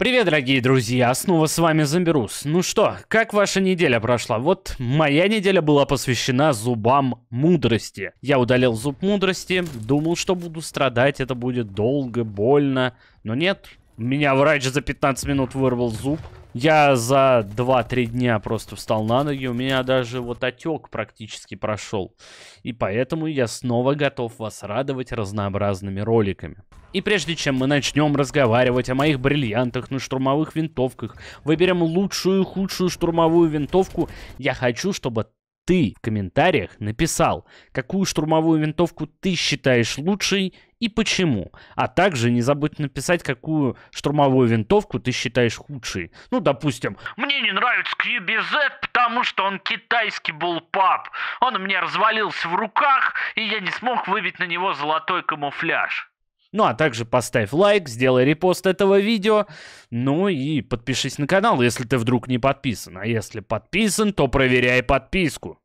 Привет, дорогие друзья, снова с вами Замберус. Ну что, как ваша неделя прошла? Вот моя неделя была посвящена зубам мудрости. Я удалил зуб мудрости, думал, что буду страдать, это будет долго, больно. Но нет, меня врач за 15 минут вырвал зуб. Я за 2-3 дня просто встал на ноги, у меня даже вот отек практически прошел. И поэтому я снова готов вас радовать разнообразными роликами. И прежде чем мы начнем разговаривать о моих бриллиантах на штурмовых винтовках, выберем лучшую и худшую штурмовую винтовку, я хочу, чтобы ты в комментариях написал, какую штурмовую винтовку ты считаешь лучшей и почему. А также не забудь написать, какую штурмовую винтовку ты считаешь худшей. Ну, допустим, мне не нравится QBZ, потому что он китайский булпап. Он у меня развалился в руках, и я не смог выбить на него золотой камуфляж. Ну а также поставь лайк, сделай репост этого видео, ну и подпишись на канал, если ты вдруг не подписан. А если подписан, то проверяй подписку.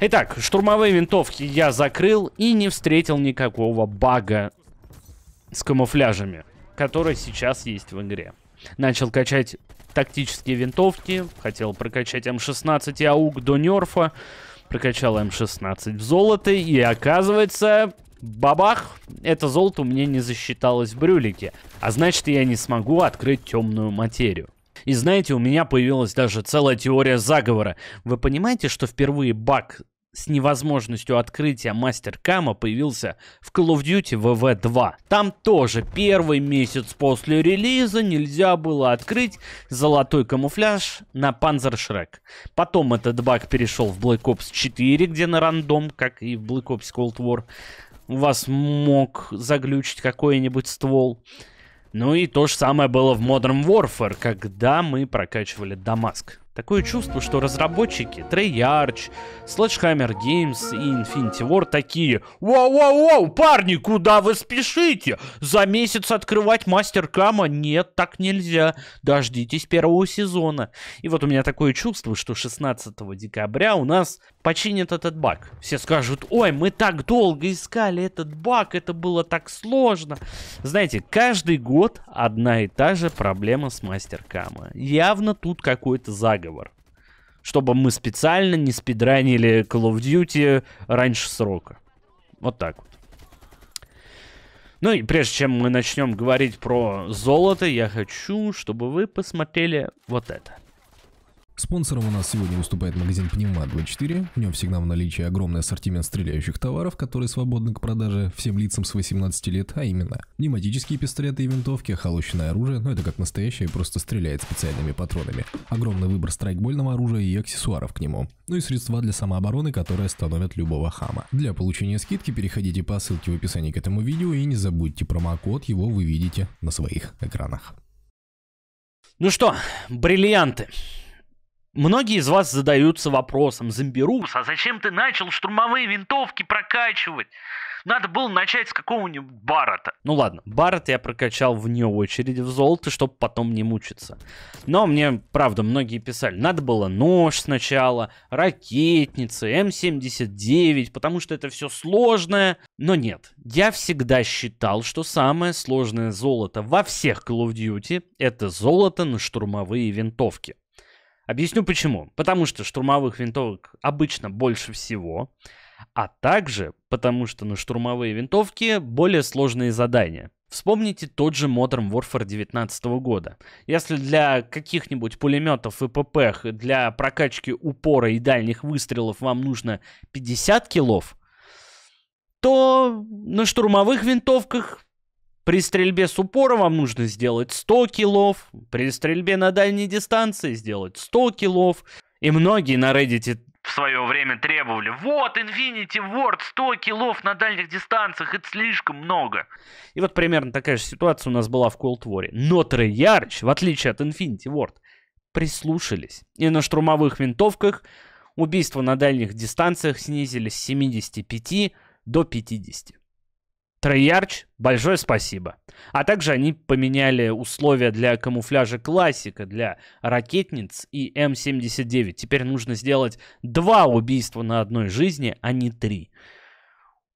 Итак, штурмовые винтовки я закрыл и не встретил никакого бага с камуфляжами, который сейчас есть в игре. Начал качать тактические винтовки, хотел прокачать М16 эм и АУК до нерфа, прокачал М16 эм в золото и оказывается Бабах! Это золото у меня не засчиталось в брюлике, а значит я не смогу открыть темную материю. И знаете, у меня появилась даже целая теория заговора. Вы понимаете, что впервые баг с невозможностью открытия мастер-кама появился в Call of Duty VV2. Там тоже первый месяц после релиза нельзя было открыть золотой камуфляж на Panzer Shrek. Потом этот баг перешел в Black Ops 4, где на рандом, как и в Black Ops Cold War у вас мог заглючить какой-нибудь ствол. Ну и то же самое было в Modern Warfare, когда мы прокачивали Дамаск. Такое чувство, что разработчики Treyarch, Sledgehammer Games и Infinity War такие «Вау-вау-вау, парни, куда вы спешите? За месяц открывать мастер кама? Нет, так нельзя. Дождитесь первого сезона». И вот у меня такое чувство, что 16 декабря у нас починят этот баг. Все скажут «Ой, мы так долго искали этот баг, это было так сложно». Знаете, каждый год одна и та же проблема с мастер кама. Явно тут какой-то заговор сервер. Чтобы мы специально не спидранили Call of Duty раньше срока. Вот так вот. Ну и прежде чем мы начнем говорить про золото, я хочу, чтобы вы посмотрели вот это. Спонсором у нас сегодня выступает магазин Пневма24. В нем всегда в наличии огромный ассортимент стреляющих товаров, которые свободны к продаже всем лицам с 18 лет, а именно пневматические пистолеты и винтовки, холощенное оружие, но ну, это как настоящее, и просто стреляет специальными патронами. Огромный выбор страйкбольного оружия и аксессуаров к нему. Ну и средства для самообороны, которые остановят любого хама. Для получения скидки переходите по ссылке в описании к этому видео и не забудьте промокод, его вы видите на своих экранах. Ну что, бриллианты. Многие из вас задаются вопросом, Зомбирус, а зачем ты начал штурмовые винтовки прокачивать? Надо было начать с какого-нибудь Баррета. Ну ладно, Баррет я прокачал вне очереди в золото, чтобы потом не мучиться. Но мне, правда, многие писали, надо было нож сначала, ракетницы, М79, потому что это все сложное. Но нет, я всегда считал, что самое сложное золото во всех Call of Duty это золото на штурмовые винтовки. Объясню почему. Потому что штурмовых винтовок обычно больше всего, а также потому что на штурмовые винтовки более сложные задания. Вспомните тот же Modern Warfare 19 года. Если для каких-нибудь пулеметов и ПП, для прокачки упора и дальних выстрелов вам нужно 50 килов, то на штурмовых винтовках при стрельбе с упора вам нужно сделать 100 килов, при стрельбе на дальней дистанции сделать 100 килов. И многие на Reddit в свое время требовали. Вот Infinity Ward, 100 килов на дальних дистанциях, это слишком много. И вот примерно такая же ситуация у нас была в Cold War. Но Трейарч, в отличие от Infinity Ward, прислушались. И на штурмовых винтовках убийства на дальних дистанциях снизились с 75 до 50. Троярч, большое спасибо. А также они поменяли условия для камуфляжа классика, для ракетниц и М79. Теперь нужно сделать два убийства на одной жизни, а не три.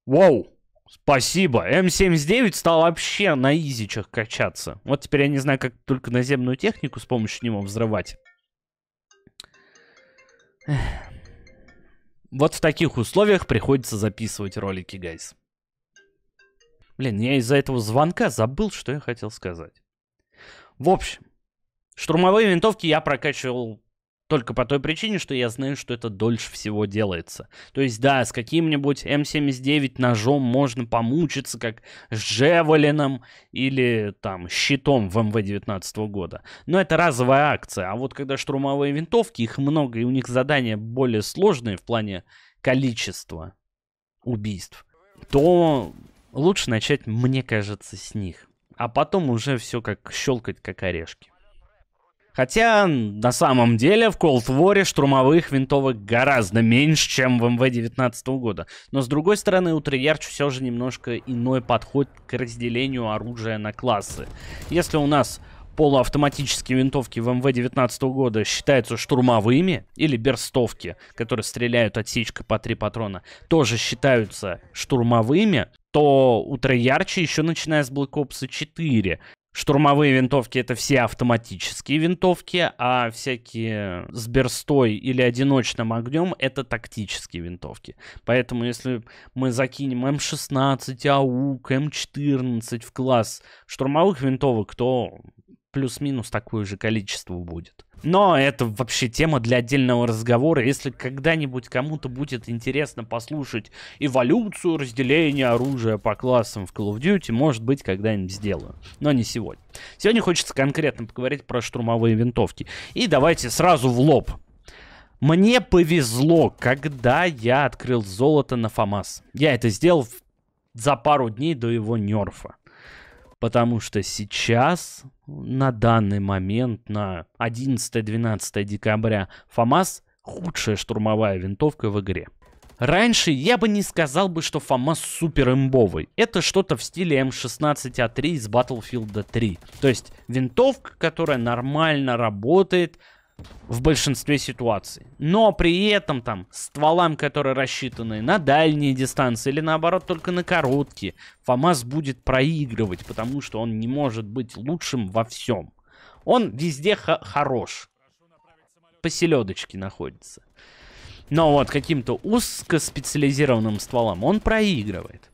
Вау, спасибо. М79 стал вообще на изичах качаться. Вот теперь я не знаю, как только наземную технику с помощью него взрывать. Вот в таких условиях приходится записывать ролики, гайс. Блин, я из-за этого звонка забыл, что я хотел сказать. В общем, штурмовые винтовки я прокачивал только по той причине, что я знаю, что это дольше всего делается. То есть, да, с каким-нибудь М79 ножом можно помучиться, как с Джевелином или там щитом в МВ-19 года. Но это разовая акция. А вот когда штурмовые винтовки, их много, и у них задания более сложные в плане количества убийств, то Лучше начать, мне кажется, с них. А потом уже все как щелкать, как орешки. Хотя, на самом деле, в Cold War штурмовых винтовок гораздо меньше, чем в МВ 19 года. Но, с другой стороны, у Триярч все же немножко иной подход к разделению оружия на классы. Если у нас полуавтоматические винтовки в МВ 19 года считаются штурмовыми, или берстовки, которые стреляют отсечкой по три патрона, тоже считаются штурмовыми, то у Трейярча еще начиная с Black Ops 4 штурмовые винтовки это все автоматические винтовки, а всякие с берстой или одиночным огнем это тактические винтовки. Поэтому если мы закинем М16, АУК, М14 в класс штурмовых винтовок, то плюс-минус такое же количество будет. Но это вообще тема для отдельного разговора. Если когда-нибудь кому-то будет интересно послушать эволюцию разделения оружия по классам в Call of Duty, может быть, когда-нибудь сделаю. Но не сегодня. Сегодня хочется конкретно поговорить про штурмовые винтовки. И давайте сразу в лоб. Мне повезло, когда я открыл золото на ФАМАС. Я это сделал за пару дней до его нерфа. Потому что сейчас, на данный момент, на 11-12 декабря, ФАМАС худшая штурмовая винтовка в игре. Раньше я бы не сказал бы, что ФАМАС супер имбовый. Это что-то в стиле М16А3 эм а из Battlefield 3. То есть винтовка, которая нормально работает, в большинстве ситуаций. Но при этом там стволам, которые рассчитаны на дальние дистанции или наоборот только на короткие, ФАМАС будет проигрывать, потому что он не может быть лучшим во всем. Он везде хорош. По селедочке находится. Но вот каким-то узкоспециализированным стволом он проигрывает.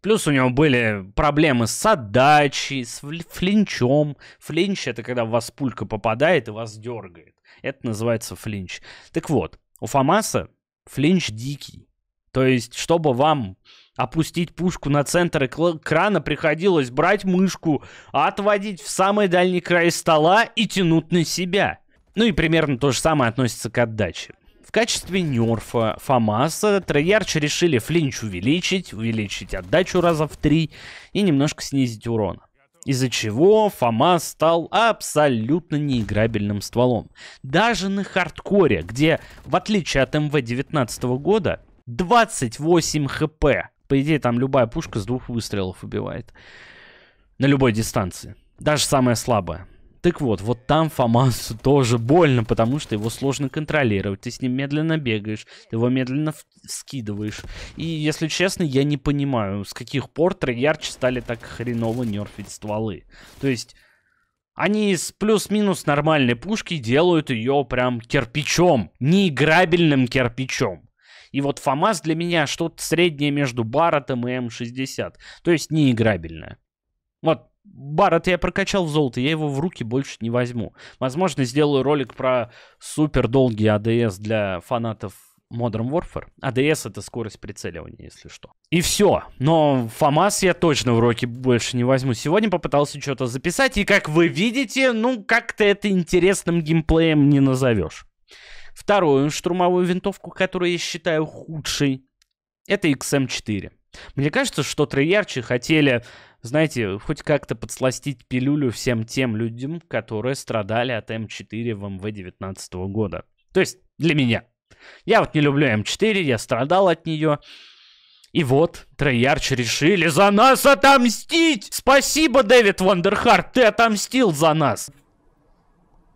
Плюс у него были проблемы с отдачей, с флинчом. Флинч это когда в вас пулька попадает и вас дергает. Это называется флинч. Так вот, у Фамаса флинч дикий. То есть, чтобы вам опустить пушку на центр экрана, приходилось брать мышку, отводить в самый дальний край стола и тянуть на себя. Ну и примерно то же самое относится к отдаче. В качестве нерфа Фамаса Троярч решили флинч увеличить, увеличить отдачу раза в три и немножко снизить урона из-за чего Фома стал абсолютно неиграбельным стволом. Даже на хардкоре, где, в отличие от МВ-19 года, 28 хп. По идее, там любая пушка с двух выстрелов убивает. На любой дистанции. Даже самая слабая. Так вот, вот там Фомасу тоже больно, потому что его сложно контролировать. Ты с ним медленно бегаешь, ты его медленно скидываешь. И, если честно, я не понимаю, с каких пор Трейярчи стали так хреново нерфить стволы. То есть... Они с плюс-минус нормальной пушки делают ее прям кирпичом, неиграбельным кирпичом. И вот ФАМАС для меня что-то среднее между баротом и М60. То есть неиграбельное бар, я прокачал в золото, я его в руки больше не возьму. Возможно, сделаю ролик про супер долгий АДС для фанатов Modern Warfare. АДС это скорость прицеливания, если что. И все. Но ФАМАС я точно в руки больше не возьму. Сегодня попытался что-то записать, и как вы видите, ну как-то это интересным геймплеем не назовешь. Вторую штурмовую винтовку, которую я считаю худшей, это XM4. Эм Мне кажется, что троярчи хотели знаете, хоть как-то подсластить пилюлю всем тем людям, которые страдали от М4 в МВ 19 года. То есть для меня. Я вот не люблю М4, я страдал от нее. И вот, Трейарч решили за нас отомстить! Спасибо, Дэвид Вандерхарт, ты отомстил за нас!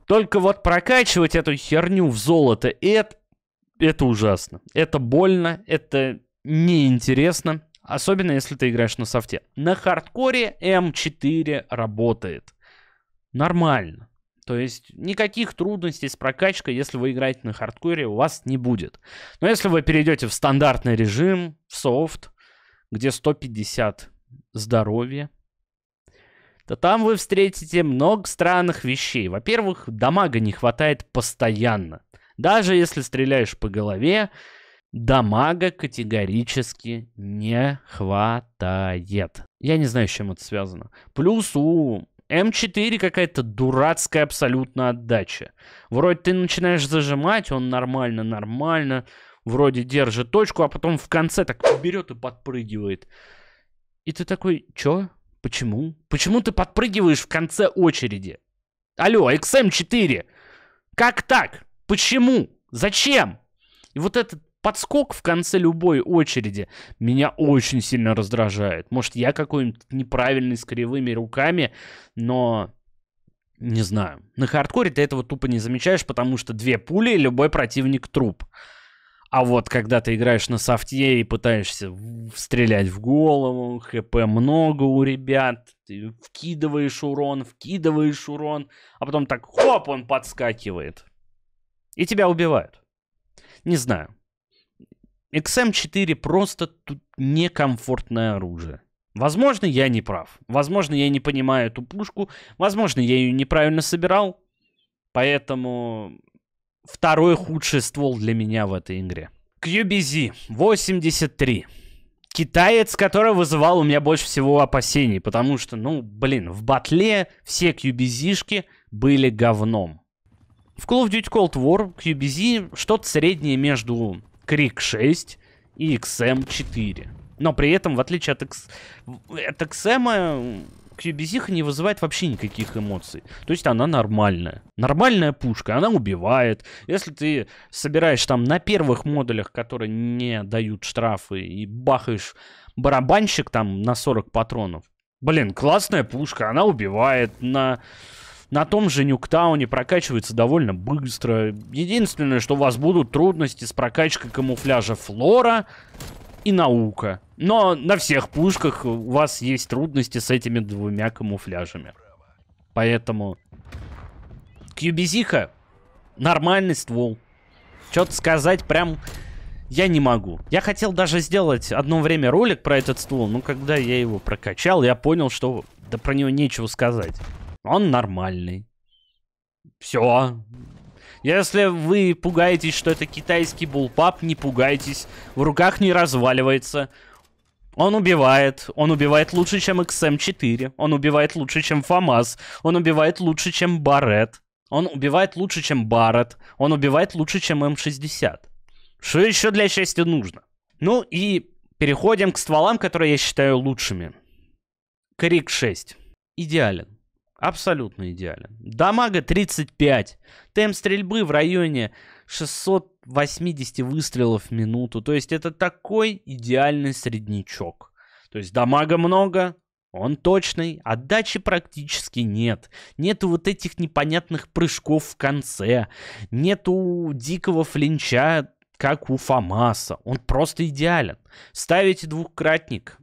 Только вот прокачивать эту херню в золото, это, это ужасно. Это больно, это неинтересно. Особенно, если ты играешь на софте. На хардкоре М4 эм работает. Нормально. То есть никаких трудностей с прокачкой, если вы играете на хардкоре, у вас не будет. Но если вы перейдете в стандартный режим, в софт, где 150 здоровья, то там вы встретите много странных вещей. Во-первых, дамага не хватает постоянно. Даже если стреляешь по голове, Дамага категорически не хватает. Я не знаю, с чем это связано. Плюс у М4 какая-то дурацкая абсолютно отдача. Вроде ты начинаешь зажимать, он нормально, нормально. Вроде держит точку, а потом в конце так берет и подпрыгивает. И ты такой, чё? Почему? Почему ты подпрыгиваешь в конце очереди? Алло, XM4! Как так? Почему? Зачем? И вот этот подскок в конце любой очереди меня очень сильно раздражает. Может, я какой-нибудь неправильный с кривыми руками, но не знаю. На хардкоре ты этого тупо не замечаешь, потому что две пули и любой противник труп. А вот когда ты играешь на софте и пытаешься стрелять в голову, хп много у ребят, ты вкидываешь урон, вкидываешь урон, а потом так хоп, он подскакивает. И тебя убивают. Не знаю. XM4 эм просто тут некомфортное оружие. Возможно, я не прав. Возможно, я не понимаю эту пушку. Возможно, я ее неправильно собирал. Поэтому второй худший ствол для меня в этой игре. QBZ 83. Китаец, который вызывал у меня больше всего опасений, потому что, ну, блин, в батле все QBZ-шки были говном. В Call of Duty Cold War QBZ что-то среднее между Крик 6 и XM4. Но при этом, в отличие от, X... от XM, QBZ не вызывает вообще никаких эмоций. То есть она нормальная. Нормальная пушка, она убивает. Если ты собираешь там на первых модулях, которые не дают штрафы, и бахаешь барабанщик там на 40 патронов, Блин, классная пушка, она убивает на на том же Нюктауне прокачивается довольно быстро. Единственное, что у вас будут трудности с прокачкой камуфляжа флора и наука. Но на всех пушках у вас есть трудности с этими двумя камуфляжами. Поэтому... Кьюбизиха. Нормальный ствол. Что-то сказать прям... Я не могу. Я хотел даже сделать одно время ролик про этот ствол, но когда я его прокачал, я понял, что да про него нечего сказать. Он нормальный. Все. Если вы пугаетесь, что это китайский булпап, не пугайтесь. В руках не разваливается. Он убивает. Он убивает лучше, чем XM4. Эм он убивает лучше, чем ФАМАС. Он убивает лучше, чем Барет. Он убивает лучше, чем Барет. Он убивает лучше, чем М60. Эм что еще для счастья нужно? Ну и переходим к стволам, которые я считаю лучшими. Крик 6. Идеален. Абсолютно идеален. Дамага 35. Темп стрельбы в районе 680 выстрелов в минуту. То есть это такой идеальный среднячок. То есть дамага много, он точный, отдачи а практически нет. Нету вот этих непонятных прыжков в конце. Нету дикого флинча, как у Фамаса. Он просто идеален. Ставите двухкратник.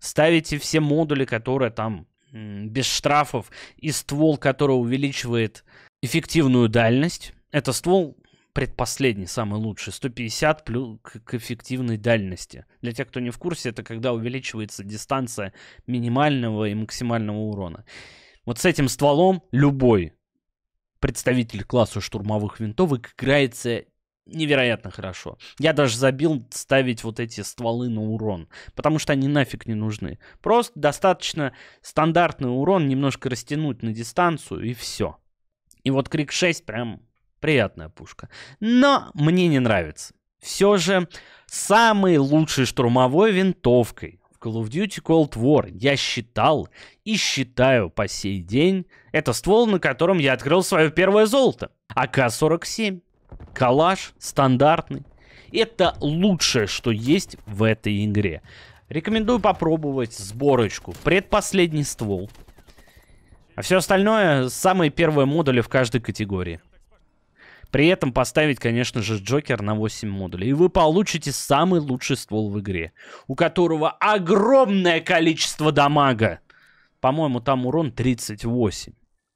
Ставите все модули, которые там без штрафов и ствол, который увеличивает эффективную дальность. Это ствол предпоследний, самый лучший, 150 плюс к эффективной дальности. Для тех, кто не в курсе, это когда увеличивается дистанция минимального и максимального урона. Вот с этим стволом любой представитель класса штурмовых винтовок играется невероятно хорошо. Я даже забил ставить вот эти стволы на урон, потому что они нафиг не нужны. Просто достаточно стандартный урон немножко растянуть на дистанцию и все. И вот Крик 6 прям приятная пушка. Но мне не нравится. Все же самой лучшей штурмовой винтовкой в Call of Duty Cold War я считал и считаю по сей день это ствол, на котором я открыл свое первое золото. АК-47. Калаш стандартный. Это лучшее, что есть в этой игре. Рекомендую попробовать сборочку. Предпоследний ствол. А все остальное самые первые модули в каждой категории. При этом поставить, конечно же, Джокер на 8 модулей. И вы получите самый лучший ствол в игре, у которого огромное количество дамага. По-моему, там урон 38.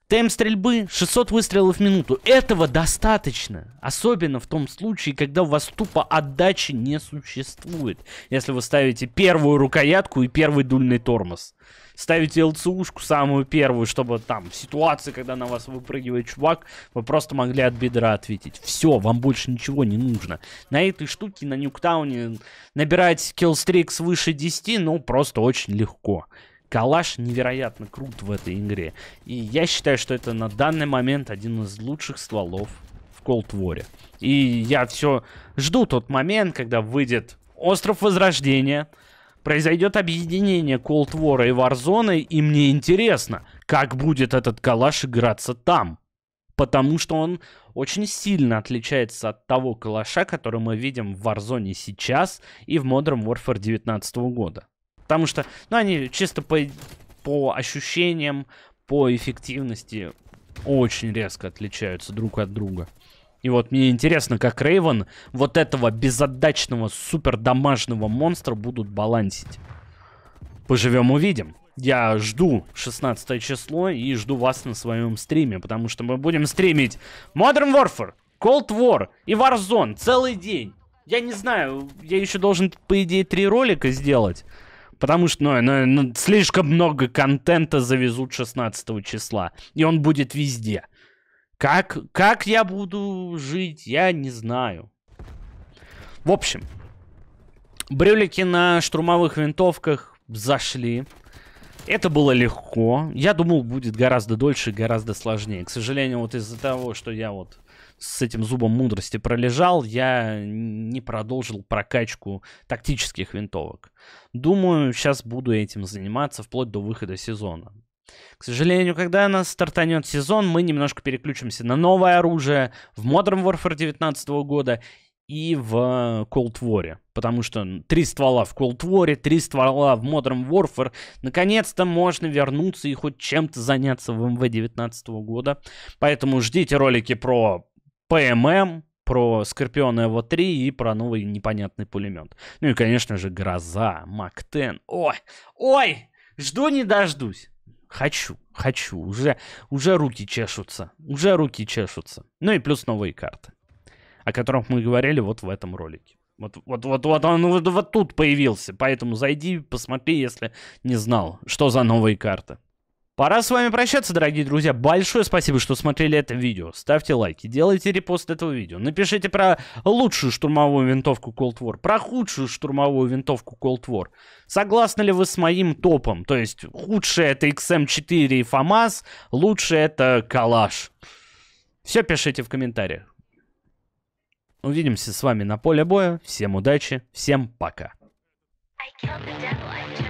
Темп стрельбы 600 выстрелов в минуту. Этого достаточно. Особенно в том случае, когда у вас тупо отдачи не существует. Если вы ставите первую рукоятку и первый дульный тормоз. Ставите ЛЦУшку самую первую, чтобы там в ситуации, когда на вас выпрыгивает чувак, вы просто могли от бедра ответить. Все, вам больше ничего не нужно. На этой штуке на Нюктауне набирать киллстрик свыше 10, ну просто очень легко. Калаш невероятно крут в этой игре. И я считаю, что это на данный момент один из лучших стволов в Cold И я все жду тот момент, когда выйдет Остров Возрождения, произойдет объединение Cold и Warzone, и мне интересно, как будет этот калаш играться там. Потому что он очень сильно отличается от того калаша, который мы видим в Warzone сейчас и в Modern Warfare 2019 года. Потому что, ну, они чисто по, по ощущениям, по эффективности очень резко отличаются друг от друга. И вот мне интересно, как Рейвен вот этого безотдачного, супер домашнего монстра будут балансить. Поживем, увидим. Я жду 16 число и жду вас на своем стриме, потому что мы будем стримить Modern Warfare, Cold War и Warzone целый день. Я не знаю, я еще должен, по идее, три ролика сделать. Потому что ну, ну, ну, слишком много контента завезут 16 числа. И он будет везде. Как, как я буду жить, я не знаю. В общем, брюлики на штурмовых винтовках зашли. Это было легко. Я думал, будет гораздо дольше гораздо сложнее. К сожалению, вот из-за того, что я вот с этим зубом мудрости пролежал, я не продолжил прокачку тактических винтовок. Думаю, сейчас буду этим заниматься вплоть до выхода сезона. К сожалению, когда нас стартанет сезон, мы немножко переключимся на новое оружие в Modern Warfare 2019 года и в Cold War. Потому что три ствола в Cold War, три ствола в Modern Warfare. Наконец-то можно вернуться и хоть чем-то заняться в МВ 19 года. Поэтому ждите ролики про ПММ, про Скорпион Эво 3 и про новый непонятный пулемет. Ну и, конечно же, Гроза, Мак-10. Ой, ой, жду не дождусь. Хочу, хочу, уже, уже руки чешутся, уже руки чешутся. Ну и плюс новые карты о которых мы говорили вот в этом ролике. Вот, вот, вот, вот он вот, вот тут появился, поэтому зайди, посмотри, если не знал, что за новые карты. Пора с вами прощаться, дорогие друзья. Большое спасибо, что смотрели это видео. Ставьте лайки, делайте репост этого видео. Напишите про лучшую штурмовую винтовку Cold War, про худшую штурмовую винтовку Cold War. Согласны ли вы с моим топом? То есть худшее это XM4 эм и FAMAS, лучшее это Калаш. Все пишите в комментариях. Увидимся с вами на поле боя. Всем удачи, всем пока. I